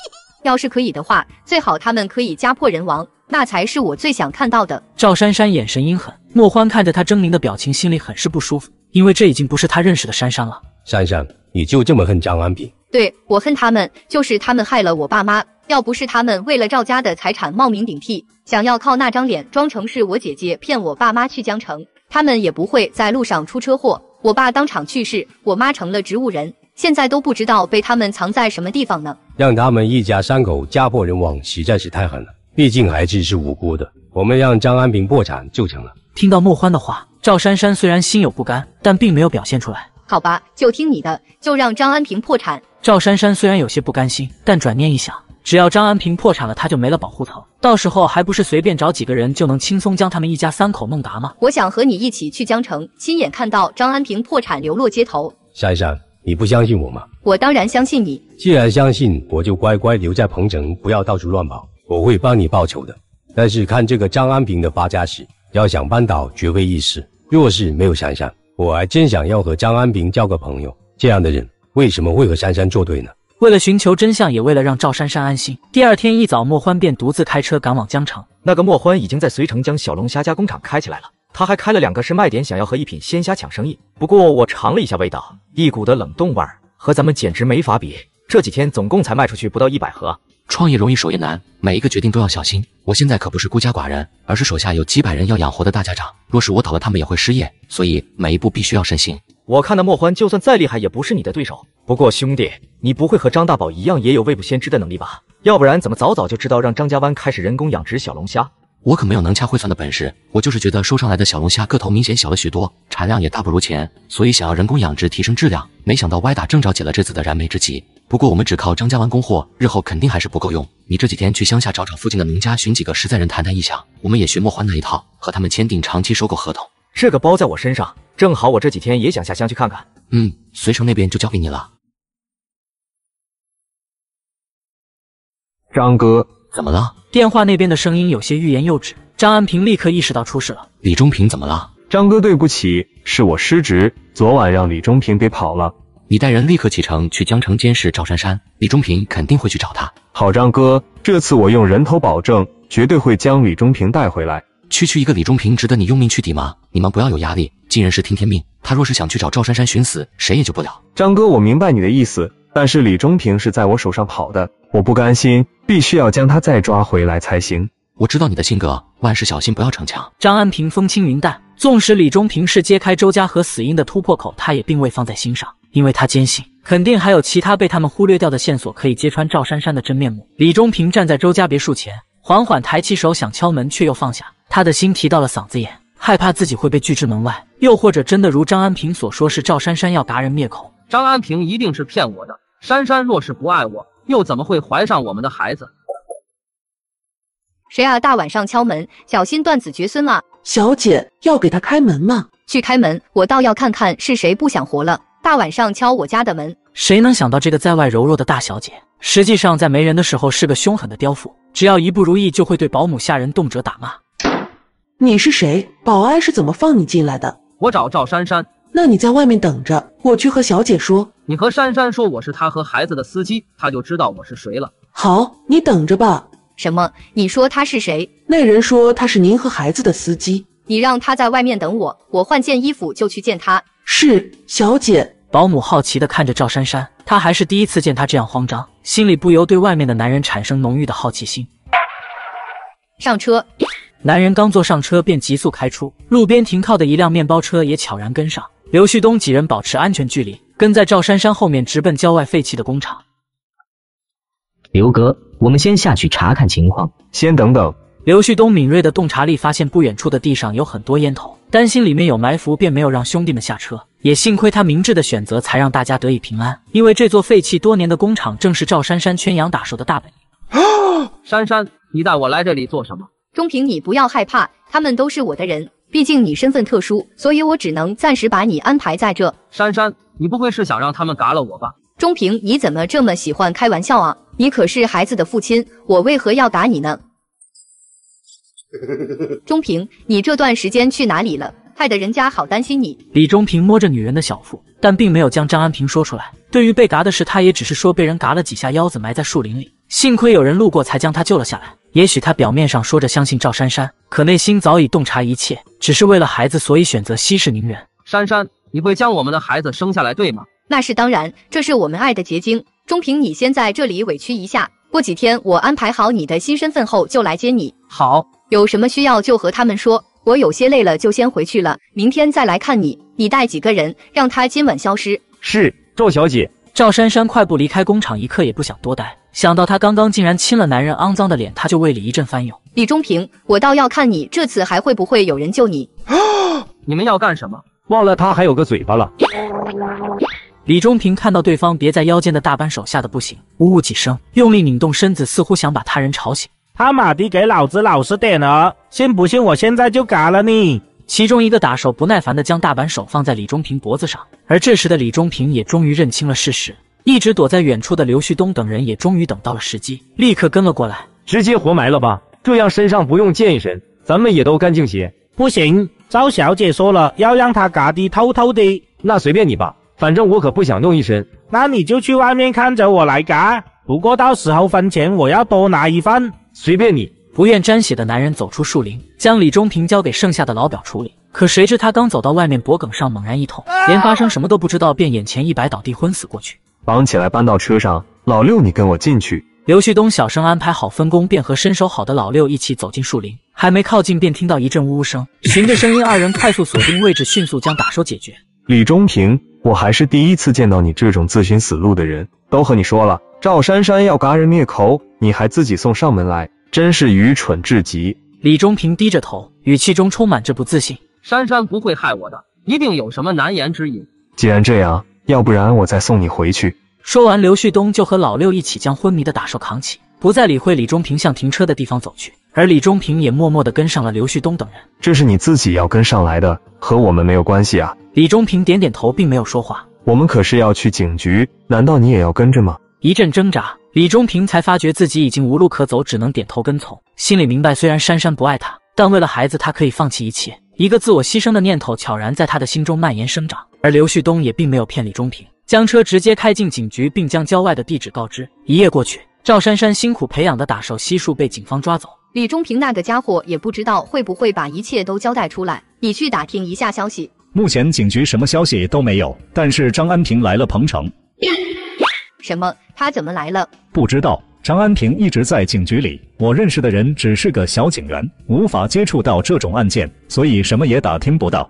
要是可以的话，最好他们可以家破人亡，那才是我最想看到的。赵珊珊眼神阴狠，莫欢看着他狰狞的表情，心里很是不舒服。因为这已经不是他认识的珊珊了。珊珊，你就这么恨江安平？对我恨他们，就是他们害了我爸妈。要不是他们为了赵家的财产冒名顶替，想要靠那张脸装成是我姐姐骗我爸妈去江城，他们也不会在路上出车祸。我爸当场去世，我妈成了植物人，现在都不知道被他们藏在什么地方呢。让他们一家三口家破人亡实在是太狠了。毕竟孩子是无辜的，我们让江安平破产就成了。听到莫欢的话。赵珊珊虽然心有不甘，但并没有表现出来。好吧，就听你的，就让张安平破产。赵珊珊虽然有些不甘心，但转念一想，只要张安平破产了，他就没了保护层，到时候还不是随便找几个人就能轻松将他们一家三口孟达吗？我想和你一起去江城，亲眼看到张安平破产，流落街头。珊珊，你不相信我吗？我当然相信你。既然相信，我就乖乖留在彭城，不要到处乱跑。我会帮你报仇的。但是看这个张安平的发家史，要想扳倒绝非易事。若是没有珊珊，我还真想要和张安平交个朋友。这样的人为什么会和珊珊作对呢？为了寻求真相，也为了让赵珊珊安心。第二天一早，莫欢便独自开车赶往江城。那个莫欢已经在随城将小龙虾加工厂开起来了，他还开了两个是卖点，想要和一品鲜虾抢生意。不过我尝了一下味道，一股的冷冻味儿，和咱们简直没法比。这几天总共才卖出去不到一百盒。创业容易守业难，每一个决定都要小心。我现在可不是孤家寡人，而是手下有几百人要养活的大家长。若是我倒了，他们也会失业，所以每一步必须要慎行。我看那莫欢就算再厉害，也不是你的对手。不过兄弟，你不会和张大宝一样，也有未卜先知的能力吧？要不然怎么早早就知道让张家湾开始人工养殖小龙虾？我可没有能掐会算的本事，我就是觉得收上来的小龙虾个头明显小了许多，产量也大不如前，所以想要人工养殖提升质量。没想到歪打正着解了这次的燃眉之急。不过我们只靠张家湾供货，日后肯定还是不够用。你这几天去乡下找找附近的名家，寻几个实在人谈谈意向，我们也寻莫欢那一套，和他们签订长期收购合同。这个包在我身上，正好我这几天也想下乡去看看。嗯，随城那边就交给你了，张哥，怎么了？电话那边的声音有些欲言又止，张安平立刻意识到出事了。李忠平怎么了？张哥，对不起，是我失职，昨晚让李忠平给跑了。你带人立刻启程去江城监视赵珊珊，李忠平肯定会去找他。好，张哥，这次我用人头保证，绝对会将李忠平带回来。区区一个李忠平，值得你用命去抵吗？你们不要有压力，尽人事听天命。他若是想去找赵珊珊寻死，谁也救不了。张哥，我明白你的意思，但是李忠平是在我手上跑的。我不甘心，必须要将他再抓回来才行。我知道你的性格，万事小心，不要逞强。张安平风轻云淡，纵使李忠平是揭开周家和死因的突破口，他也并未放在心上，因为他坚信肯定还有其他被他们忽略掉的线索可以揭穿赵珊珊的真面目。李忠平站在周家别墅前，缓缓抬起手想敲门，却又放下，他的心提到了嗓子眼，害怕自己会被拒之门外，又或者真的如张安平所说是赵珊珊要嘎人灭口。张安平一定是骗我的，珊珊若是不爱我。又怎么会怀上我们的孩子？谁啊？大晚上敲门，小心断子绝孙啊！小姐，要给他开门吗？去开门，我倒要看看是谁不想活了，大晚上敲我家的门！谁能想到这个在外柔弱的大小姐，实际上在没人的时候是个凶狠的刁妇，只要一不如意，就会对保姆下人动辄打骂。你是谁？保安是怎么放你进来的？我找赵珊珊。那你在外面等着，我去和小姐说。你和珊珊说我是她和孩子的司机，她就知道我是谁了。好，你等着吧。什么？你说他是谁？那人说他是您和孩子的司机。你让他在外面等我，我换件衣服就去见他。是，小姐。保姆好奇的看着赵珊珊，她还是第一次见她这样慌张，心里不由对外面的男人产生浓郁的好奇心。上车。男人刚坐上车便急速开出，路边停靠的一辆面包车也悄然跟上。刘旭东几人保持安全距离，跟在赵珊珊后面，直奔郊外废弃的工厂。刘哥，我们先下去查看情况。先等等。刘旭东敏锐的洞察力发现不远处的地上有很多烟头，担心里面有埋伏，便没有让兄弟们下车。也幸亏他明智的选择，才让大家得以平安。因为这座废弃多年的工厂，正是赵珊珊圈养打兽的大本营。珊珊，你带我来这里做什么？钟平，你不要害怕，他们都是我的人。毕竟你身份特殊，所以我只能暂时把你安排在这。珊珊，你不会是想让他们嘎了我吧？钟平，你怎么这么喜欢开玩笑啊？你可是孩子的父亲，我为何要打你呢？钟平，你这段时间去哪里了？害得人家好担心你。李钟平摸着女人的小腹，但并没有将张安平说出来。对于被嘎的事，他也只是说被人嘎了几下腰子，埋在树林里。幸亏有人路过，才将他救了下来。也许他表面上说着相信赵珊珊，可内心早已洞察一切，只是为了孩子，所以选择息事宁人。珊珊，你会将我们的孩子生下来，对吗？那是当然，这是我们爱的结晶。钟平，你先在这里委屈一下，过几天我安排好你的新身份后就来接你。好，有什么需要就和他们说。我有些累了，就先回去了，明天再来看你。你带几个人，让他今晚消失。是，赵小姐。赵珊珊快步离开工厂，一刻也不想多待。想到她刚刚竟然亲了男人肮脏的脸，她就胃里一阵翻涌。李忠平，我倒要看你这次还会不会有人救你！你们要干什么？忘了他还有个嘴巴了！李忠平看到对方别在腰间的大扳手，吓得不行，呜呜几声，用力拧动身子，似乎想把他人吵醒。他妈的，给老子老实点儿！信不信我现在就嘎了你！其中一个打手不耐烦地将大扳手放在李忠平脖子上，而这时的李忠平也终于认清了事实。一直躲在远处的刘旭东等人也终于等到了时机，立刻跟了过来，直接活埋了吧？这样身上不用溅一身，咱们也都干净些。不行，赵小姐说了，要让他嘎的透透的。那随便你吧，反正我可不想弄一身。那你就去外面看着我来嘎，不过到时候分钱我要多拿一份。随便你。不愿沾血的男人走出树林，将李忠平交给剩下的老表处理。可谁知他刚走到外面，脖梗上猛然一痛，连发生什么都不知道，便眼前一白，倒地昏死过去。绑起来，搬到车上。老六，你跟我进去。刘旭东小声安排好分工，便和身手好的老六一起走进树林。还没靠近，便听到一阵呜呜声。循着声音，二人快速锁定位置，迅速将打手解决。李忠平，我还是第一次见到你这种自寻死路的人。都和你说了，赵珊珊要嘎人灭口，你还自己送上门来。真是愚蠢至极！李忠平低着头，语气中充满着不自信。珊珊不会害我的，一定有什么难言之隐。既然这样，要不然我再送你回去。说完，刘旭东就和老六一起将昏迷的打手扛起，不再理会李忠平，向停车的地方走去。而李忠平也默默地跟上了刘旭东等人。这是你自己要跟上来的，和我们没有关系啊！李忠平点点头，并没有说话。我们可是要去警局，难道你也要跟着吗？一阵挣扎。李忠平才发觉自己已经无路可走，只能点头跟从，心里明白，虽然珊珊不爱他，但为了孩子，他可以放弃一切。一个自我牺牲的念头悄然在他的心中蔓延生长。而刘旭东也并没有骗李忠平，将车直接开进警局，并将郊外的地址告知。一夜过去，赵珊珊辛苦培养的打手悉数被警方抓走。李忠平那个家伙也不知道会不会把一切都交代出来，你去打听一下消息。目前警局什么消息都没有，但是张安平来了彭城。什么？他怎么来了？不知道。张安平一直在警局里，我认识的人只是个小警员，无法接触到这种案件，所以什么也打听不到。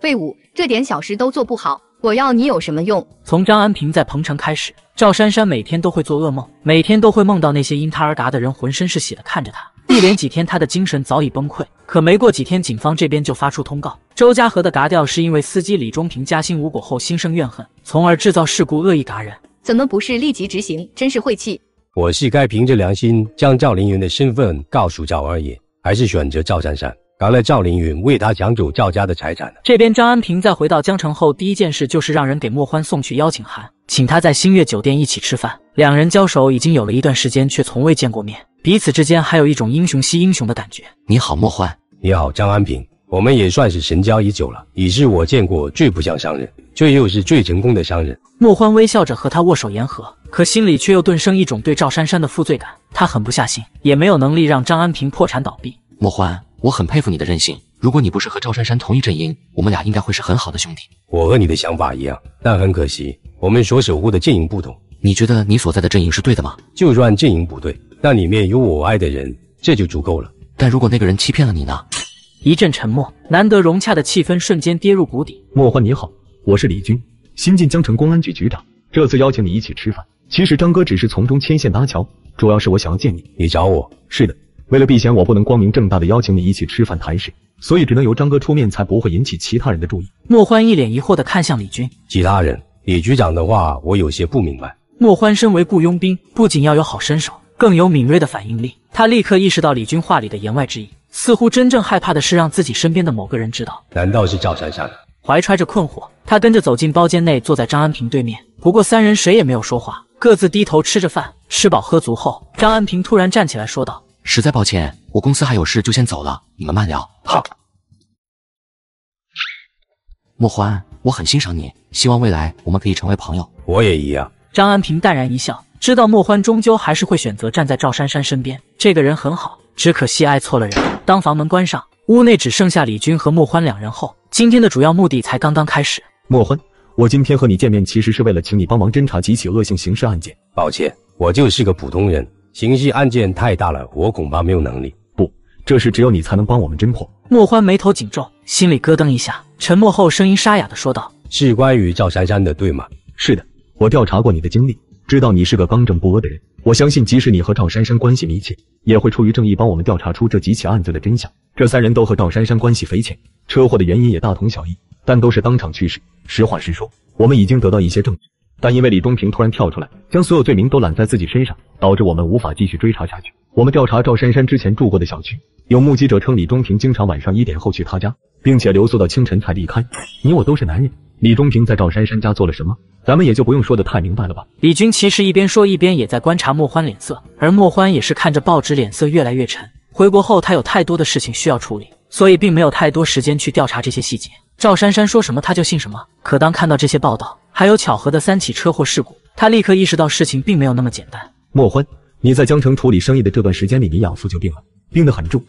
废物，这点小事都做不好，我要你有什么用？从张安平在彭城开始，赵珊珊每天都会做噩梦，每天都会梦到那些因他而达的人浑身是血的看着他。一连几天，他的精神早已崩溃。可没过几天，警方这边就发出通告：周家河的嘎掉是因为司机李忠平加薪无果后心生怨恨，从而制造事故，恶意嘎人。怎么不是立即执行？真是晦气！我是该凭着良心将赵凌云的身份告诉赵二爷，还是选择赵珊珊？嘎了赵凌云，为他抢走赵家的财产。这边张安平在回到江城后，第一件事就是让人给莫欢送去邀请函。请他在星月酒店一起吃饭。两人交手已经有了一段时间，却从未见过面，彼此之间还有一种英雄惜英雄的感觉。你好，莫欢。你好，张安平。我们也算是神交已久了。你是我见过最不像商人，却又是最成功的商人。莫欢微笑着和他握手言和，可心里却又顿生一种对赵珊珊的负罪感。他狠不下心，也没有能力让张安平破产倒闭。莫欢，我很佩服你的任性。如果你不是和赵珊珊同一阵营，我们俩应该会是很好的兄弟。我和你的想法一样，但很可惜。我们所守护的阵营不同，你觉得你所在的阵营是对的吗？就算阵营不对，那里面有我爱的人，这就足够了。但如果那个人欺骗了你呢？一阵沉默，难得融洽的气氛瞬间跌入谷底。莫欢，你好，我是李军，新晋江城公安局局长。这次邀请你一起吃饭，其实张哥只是从中牵线搭桥，主要是我想要见你。你找我是的，为了避嫌，我不能光明正大的邀请你一起吃饭谈事，所以只能由张哥出面，才不会引起其他人的注意。莫欢一脸疑惑的看向李军，其他人。李局长的话，我有些不明白。莫欢身为雇佣兵，不仅要有好身手，更有敏锐的反应力。他立刻意识到李军话里的言外之意，似乎真正害怕的是让自己身边的某个人知道。难道是赵珊珊？怀揣着困惑，他跟着走进包间内，坐在张安平对面。不过三人谁也没有说话，各自低头吃着饭。吃饱喝足后，张安平突然站起来说道：“实在抱歉，我公司还有事，就先走了。你们慢聊。”好。莫欢，我很欣赏你，希望未来我们可以成为朋友。我也一样。张安平淡然一笑，知道莫欢终究还是会选择站在赵珊珊身边。这个人很好，只可惜爱错了人。当房门关上，屋内只剩下李军和莫欢两人后，今天的主要目的才刚刚开始。莫欢，我今天和你见面，其实是为了请你帮忙侦查几起恶性刑事案件。抱歉，我就是个普通人，刑事案件太大了，我恐怕没有能力。不，这事只有你才能帮我们侦破。莫欢眉头紧皱。心里咯噔一下，沉默后，声音沙哑的说道：“是关羽赵珊珊的，对吗？”“是的，我调查过你的经历，知道你是个刚正不阿的人。我相信，即使你和赵珊珊关系密切，也会出于正义帮我们调查出这几起案子的真相。这三人都和赵珊珊关系匪浅，车祸的原因也大同小异，但都是当场去世。实话实说，我们已经得到一些证据，但因为李忠平突然跳出来，将所有罪名都揽在自己身上，导致我们无法继续追查下去。我们调查赵珊珊之前住过的小区，有目击者称李忠平经常晚上一点后去他家。”并且留宿到清晨才离开。你我都是男人，李忠平在赵珊珊家做了什么，咱们也就不用说的太明白了吧。李军其实一边说一边也在观察莫欢脸色，而莫欢也是看着报纸，脸色越来越沉。回国后他有太多的事情需要处理，所以并没有太多时间去调查这些细节。赵珊珊说什么他就信什么，可当看到这些报道，还有巧合的三起车祸事故，他立刻意识到事情并没有那么简单。莫欢，你在江城处理生意的这段时间里，你养父就病了，病得很重。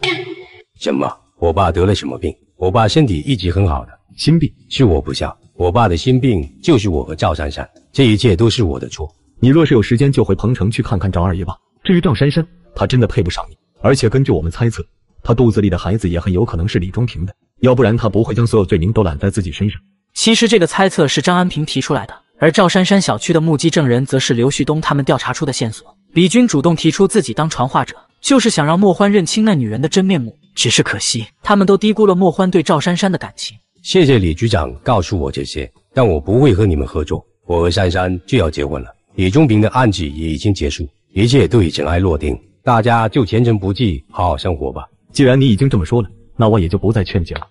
什么？我爸得了什么病？我爸身体一直很好的，心病是我不孝。我爸的心病就是我和赵珊珊，这一切都是我的错。你若是有时间，就回彭城去看看赵二爷吧。至于赵珊珊，她真的配不上你。而且根据我们猜测，她肚子里的孩子也很有可能是李忠平的，要不然她不会将所有罪名都揽在自己身上。其实这个猜测是张安平提出来的，而赵珊珊小区的目击证人则是刘旭东他们调查出的线索。李军主动提出自己当传话者。就是想让莫欢认清那女人的真面目，只是可惜，他们都低估了莫欢对赵珊珊的感情。谢谢李局长告诉我这些，但我不会和你们合作。我和珊珊就要结婚了，李忠平的案子也已经结束，一切都已尘埃落定，大家就前尘不计，好好生活吧。既然你已经这么说了，那我也就不再劝解了。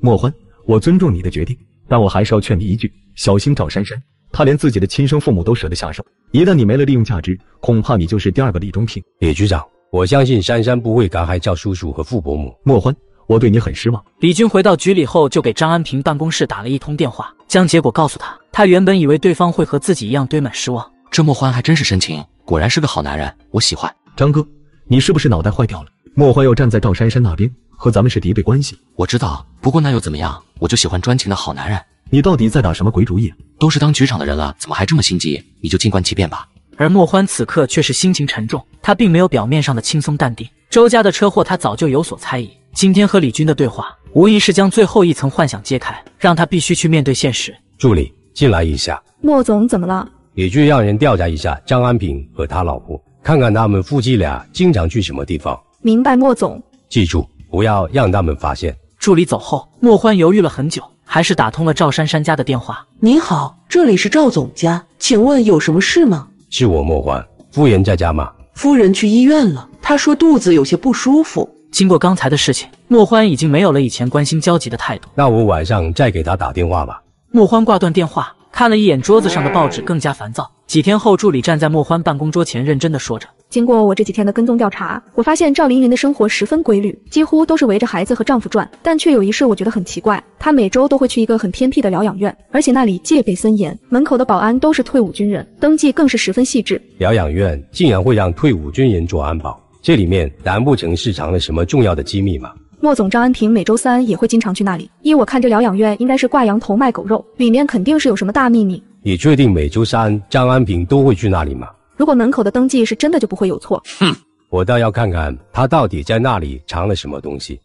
莫欢，我尊重你的决定，但我还是要劝你一句：小心赵珊珊。他连自己的亲生父母都舍得下手，一旦你没了利用价值，恐怕你就是第二个李忠平。李局长，我相信珊珊不会敢害赵叔叔和傅伯母。莫欢，我对你很失望。李军回到局里后，就给张安平办公室打了一通电话，将结果告诉他。他原本以为对方会和自己一样堆满失望，这莫欢还真是深情，果然是个好男人，我喜欢。张哥，你是不是脑袋坏掉了？莫欢又站在赵珊珊那边，和咱们是敌对关系。我知道，不过那又怎么样？我就喜欢专情的好男人。你到底在打什么鬼主意？都是当局长的人了，怎么还这么心急？你就静观其变吧。而莫欢此刻却是心情沉重，他并没有表面上的轻松淡定。周家的车祸，他早就有所猜疑。今天和李军的对话，无疑是将最后一层幻想揭开，让他必须去面对现实。助理，进来一下。莫总怎么了？李军让人调查一下张安平和他老婆，看看他们夫妻俩经常去什么地方。明白，莫总。记住，不要让他们发现。助理走后，莫欢犹豫了很久。还是打通了赵珊珊家的电话。您好，这里是赵总家，请问有什么事吗？是我莫欢，夫人在家吗？夫人去医院了，她说肚子有些不舒服。经过刚才的事情，莫欢已经没有了以前关心焦急的态度。那我晚上再给她打电话吧。莫欢挂断电话，看了一眼桌子上的报纸，更加烦躁。几天后，助理站在莫欢办公桌前，认真的说着。经过我这几天的跟踪调查，我发现赵凌云的生活十分规律，几乎都是围着孩子和丈夫转，但却有一事我觉得很奇怪，她每周都会去一个很偏僻的疗养院，而且那里戒备森严，门口的保安都是退伍军人，登记更是十分细致。疗养院竟然会让退伍军人做安保，这里面难不成是藏了什么重要的机密吗？莫总，张安平每周三也会经常去那里，依我看这疗养院应该是挂羊头卖狗肉，里面肯定是有什么大秘密。你确定每周三张安平都会去那里吗？如果门口的登记是真的，就不会有错。哼，我倒要看看他到底在那里藏了什么东西。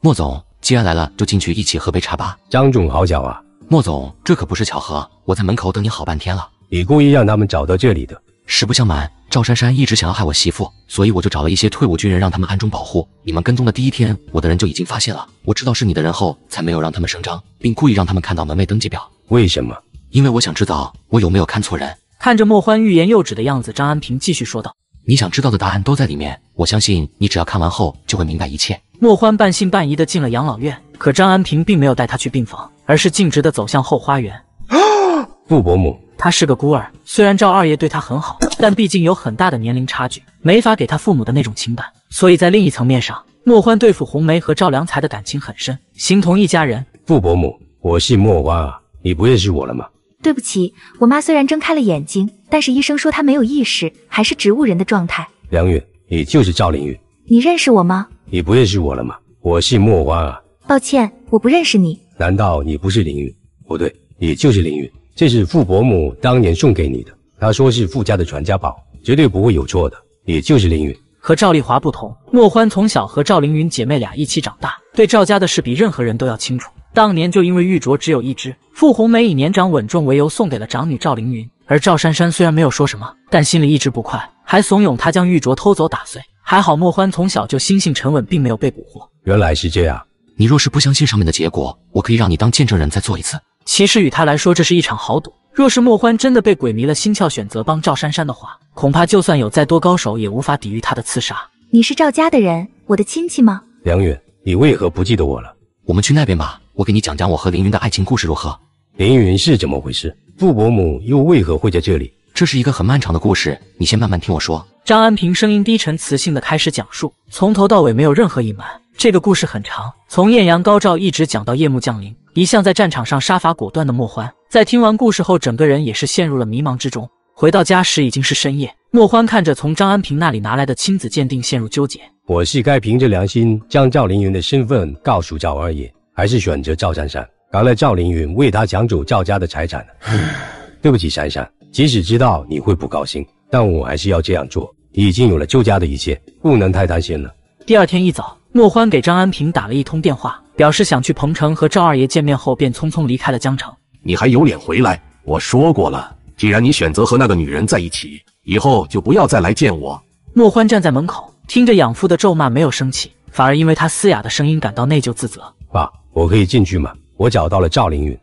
莫总，既然来了，就进去一起喝杯茶吧。张总，好巧啊！莫总，这可不是巧合，我在门口等你好半天了。你故意让他们找到这里的。实不相瞒，赵珊珊一直想要害我媳妇，所以我就找了一些退伍军人，让他们暗中保护。你们跟踪的第一天，我的人就已经发现了。我知道是你的人后，才没有让他们声张，并故意让他们看到门卫登记表。为什么？因为我想知道我有没有看错人。看着莫欢欲言又止的样子，张安平继续说道：“你想知道的答案都在里面，我相信你只要看完后就会明白一切。”莫欢半信半疑的进了养老院，可张安平并没有带他去病房，而是径直的走向后花园。傅伯母，他是个孤儿，虽然赵二爷对他很好，但毕竟有很大的年龄差距，没法给他父母的那种情感，所以在另一层面上，莫欢对付红梅和赵良才的感情很深，形同一家人。傅伯母，我姓莫欢啊，你不认识我了吗？对不起，我妈虽然睁开了眼睛，但是医生说她没有意识，还是植物人的状态。梁玉，你就是赵凌云？你认识我吗？你不认识我了吗？我姓莫欢啊。抱歉，我不认识你。难道你不是凌云？不对，你就是凌云。这是傅伯母当年送给你的，她说是傅家的传家宝，绝对不会有错的。你就是凌云。和赵丽华不同，莫欢从小和赵凌云姐妹俩一起长大，对赵家的事比任何人都要清楚。当年就因为玉镯只有一只，傅红梅以年长稳重为由送给了长女赵凌云，而赵珊珊虽然没有说什么，但心里一直不快，还怂恿她将玉镯偷走打碎。还好莫欢从小就心性沉稳，并没有被蛊惑。原来是这样，你若是不相信上面的结果，我可以让你当见证人再做一次。其实与他来说，这是一场豪赌。若是莫欢真的被鬼迷了心窍，选择帮赵珊珊的话，恐怕就算有再多高手，也无法抵御他的刺杀。你是赵家的人，我的亲戚吗？梁远，你为何不记得我了？我们去那边吧。我给你讲讲我和凌云的爱情故事如何？凌云是怎么回事？傅伯母又为何会在这里？这是一个很漫长的故事，你先慢慢听我说。张安平声音低沉磁性的开始讲述，从头到尾没有任何隐瞒。这个故事很长，从艳阳高照一直讲到夜幕降临。一向在战场上杀伐果断的莫欢，在听完故事后，整个人也是陷入了迷茫之中。回到家时已经是深夜，莫欢看着从张安平那里拿来的亲子鉴定，陷入纠结。我是该凭着良心将赵凌云的身份告诉赵二爷？还是选择赵珊珊，赶来赵凌云，为他抢走赵家的财产。对不起，珊珊，即使知道你会不高兴，但我还是要这样做。已经有了周家的一切，不能太贪心了。第二天一早，莫欢给张安平打了一通电话，表示想去彭城和赵二爷见面，后便匆匆离开了江城。你还有脸回来？我说过了，既然你选择和那个女人在一起，以后就不要再来见我。莫欢站在门口，听着养父的咒骂，没有生气，反而因为他嘶哑的声音感到内疚自责。爸。我可以进去吗？我找到了赵凌云。